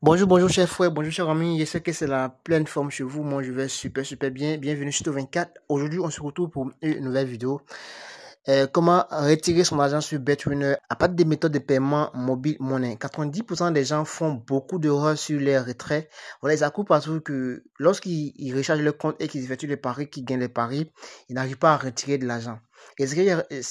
Bonjour, bonjour, cher frère, bonjour, cher amis. Je sais que c'est la pleine forme chez vous. Moi, je vais super, super bien. Bienvenue sur 24. Aujourd'hui, on se retrouve pour une nouvelle vidéo. Euh, comment retirer son argent sur Betwinner à part des méthodes de paiement mobile monnaie. 90% des gens font beaucoup d'erreurs sur les retraits. Voilà, ils accoupe parce que lorsqu'ils rechargent leur compte et qu'ils effectuent des paris, qu'ils gagnent les paris, ils n'arrivent pas à retirer de l'argent. Et ce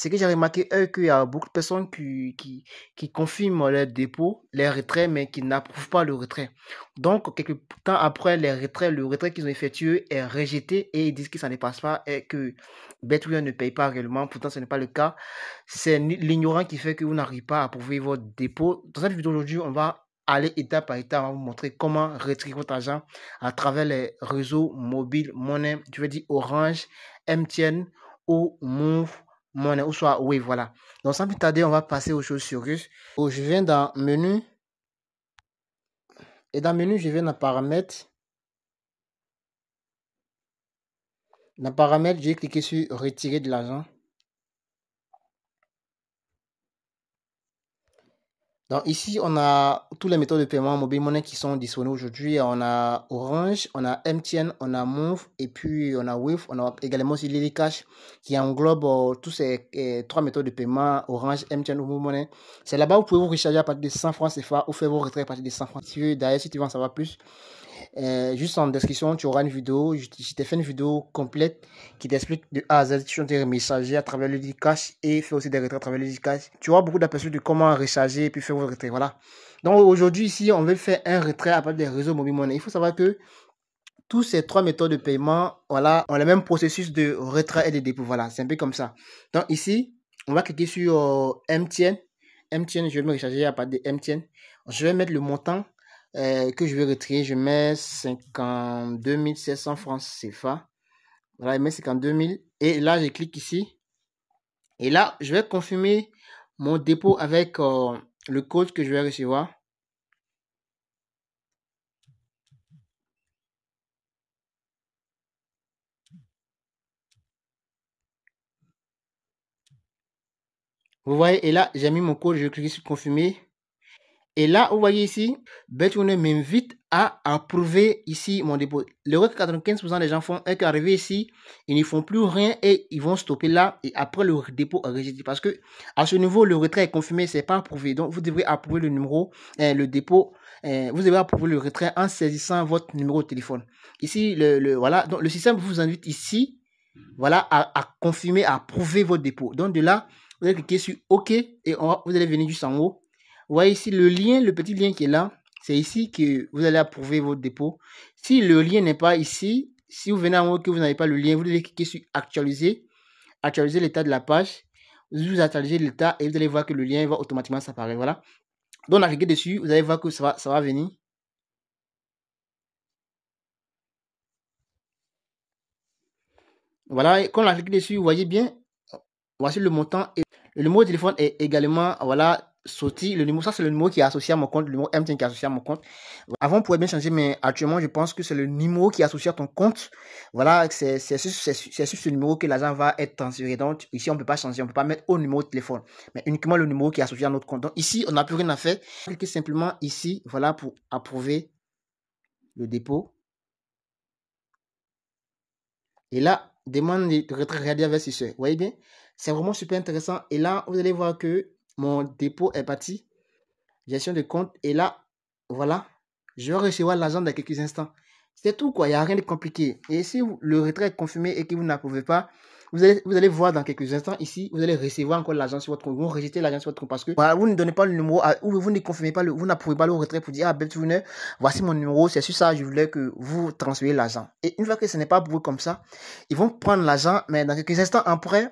que j'ai remarqué, c'est qu'il y a beaucoup de personnes qui, qui, confirment leur dépôts, les retraits, mais qui n'approuvent pas le retrait. Donc, quelques temps après les retraits, le retrait qu'ils ont effectué est rejeté et ils disent que ça ne passe pas et que Betway ne paye pas réellement. Pourtant, ce n'est pas le cas. C'est l'ignorant qui fait que vous n'arrivez pas à approuver votre dépôt. Dans cette vidéo aujourd'hui on va aller étape par étape, on va vous montrer comment retirer votre argent à travers les réseaux mobiles monnaie, tu veux dire Orange, MTN ou Move Money, ou soit oui voilà. Donc sans plus tarder, on va passer aux choses sérieuses. Oh, je viens dans Menu. Et dans Menu, je viens dans Paramètres. Dans Paramètres, j'ai cliqué sur Retirer de l'argent. Donc ici, on a toutes les méthodes de paiement mobile monnaie qui sont disponibles aujourd'hui. On a Orange, on a MTN, on a Move et puis on a Wave. On a également aussi Lily Cash qui englobe euh, tous ces euh, trois méthodes de paiement, Orange, MTN ou Move Money. C'est là-bas où vous pouvez vous recharger à partir de 100 francs CFA ou faire vos retraits à partir de 100 francs. Si, D'ailleurs, si tu veux en savoir plus, euh, juste en description, tu auras une vidéo. Je, t'ai fait une vidéo complète qui t'explique de A à Z. Tu peux recharger à travers le cash et faire aussi des retraits à travers le cash. Tu auras beaucoup d'aperçus de comment recharger et puis faire vos retraits. Voilà. Donc aujourd'hui, ici, on veut faire un retrait à partir des réseaux mobile money. Il faut savoir que tous ces trois méthodes de paiement, voilà, ont le même processus de retrait et de dépôt. Voilà, c'est un peu comme ça. Donc ici, on va cliquer sur MTN. Euh, MTN, je vais me recharger à partir de MTN. Je vais mettre le montant euh, que je vais retirer, je mets 52 700 francs CFA. Voilà, je mets 52 000. Et là, je clique ici. Et là, je vais confirmer mon dépôt avec euh, le code que je vais recevoir. Vous voyez, et là, j'ai mis mon code, je clique sur confirmer. Et là, vous voyez ici, Betune m'invite à approuver ici mon dépôt. Le reste, 95% des gens font est qu'arrivé ici, ils ne font plus rien et ils vont stopper là et après le dépôt a rejeté. Parce que à ce niveau, le retrait est confirmé, c'est pas approuvé. Donc, vous devrez approuver le numéro, eh, le dépôt, eh, vous devrez approuver le retrait en saisissant votre numéro de téléphone. Ici, le, voilà. Donc, le système vous invite ici, voilà, à, confirmer, à approuver votre dépôt. Donc, de là, vous allez cliquer sur OK et vous allez venir juste en haut vous voyez ici le lien, le petit lien qui est là, c'est ici que vous allez approuver votre dépôt. Si le lien n'est pas ici, si vous venez en haut que vous n'avez pas le lien, vous devez cliquer sur actualiser, actualiser l'état de la page. Vous actualisez l'état et vous allez voir que le lien va automatiquement s'apparaître. Voilà. Donc, cliqué dessus, vous allez voir que ça va, venir. Voilà, et quand on cliqué dessus, vous voyez bien, voici le montant. Et le mot de téléphone est également, voilà, sorti. Le numéro, ça, c'est le numéro qui est associé à mon compte, le numéro mtn qui est associé à mon compte. Avant, on pouvait bien changer, mais actuellement, je pense que c'est le numéro qui est associé à ton compte. Voilà, c'est sur ce numéro que l'agent va être transféré. Donc, ici, on ne peut pas changer, on ne peut pas mettre au numéro de téléphone, mais uniquement le numéro qui est associé à notre compte. Donc, ici, on n'a plus rien à faire. Cliquez simplement ici, voilà, pour approuver le dépôt. Et là, demande de retrait radial vers Vous voyez bien? C'est vraiment super intéressant. Et là, vous allez voir que mon dépôt est parti. Gestion de compte. Et là, voilà, je vais recevoir l'argent dans quelques instants. C'est tout quoi, il n'y a rien de compliqué. Et si le retrait est confirmé et que vous n'approuvez pas, vous allez, vous allez voir dans quelques instants ici, vous allez recevoir encore l'argent sur votre compte. Vous rejetez l'argent sur votre compte parce que vous ne donnez pas le numéro ou vous ne confirmez pas le, vous n'approuvez pas le retrait pour dire, ah, belle souvenir, voici mon numéro, c'est sur ça, je voulais que vous transfériez l'argent. Et une fois que ce n'est pas vous comme ça, ils vont prendre l'argent, mais dans quelques instants après,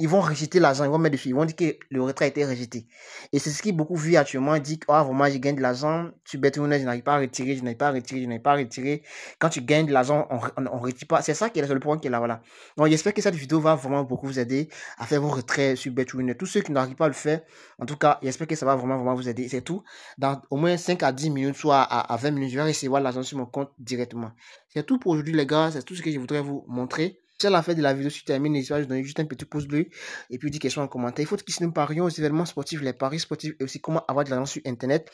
ils vont rejeter l'argent, ils vont mettre dessus, ils vont dire que le retrait a été rejeté. Et c'est ce qui beaucoup vu actuellement, dit que, oh, vraiment, j'ai gagné de l'argent, tu bêtes je n'arrive pas à retirer, je n'arrive pas à retirer, je n'arrive pas à retirer. Quand tu gagnes de l'argent, on ne retire pas. C'est ça qui est le point qui est là, voilà. Donc, j'espère que cette vidéo va vraiment beaucoup vous aider à faire vos retraits sur Betwinner. Tous ceux qui n'arrivent pas à le faire, en tout cas, j'espère que ça va vraiment, vraiment vous aider. C'est tout. Dans au moins 5 à 10 minutes, soit à, à 20 minutes, je vais recevoir l'argent sur mon compte directement. C'est tout pour aujourd'hui, les gars. C'est tout ce que je voudrais vous montrer. Si la fin de la vidéo, si tu termines, n'hésite pas à donner juste un petit pouce bleu et puis dis question en commentaire. Il faut que nous parions aux événements sportifs, les paris sportifs et aussi comment avoir de l'argent sur Internet.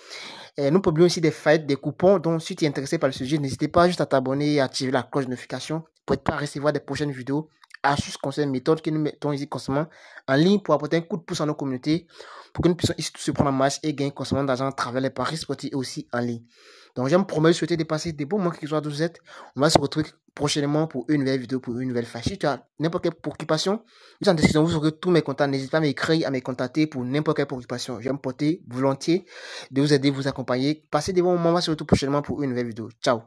nous publions aussi des fêtes des coupons. Donc, si tu es intéressé par le sujet, n'hésitez pas juste à t'abonner et à activer la cloche de notification pour ne pas recevoir des prochaines vidéos, astuces, conseils, méthodes que nous mettons ici constamment en ligne pour apporter un coup de pouce à nos communautés pour que nous puissions ici se prendre en marche et gagner constamment d'argent à travers les paris sportifs et aussi en ligne. Donc, j'aime promettre souhaiter de passer des bons mois qui soient d'où vous êtes. On va se retrouver prochainement pour une nouvelle vidéo, pour une nouvelle fâche. tu as n'importe quelle préoccupation, nous en description, vous aurez tous mes contacts. N'hésitez pas à m'écrire, à me contacter pour n'importe quelle préoccupation. Je vais me porter volontiers de vous aider, vous accompagner. Passez des bons moments, surtout prochainement pour une nouvelle vidéo. Ciao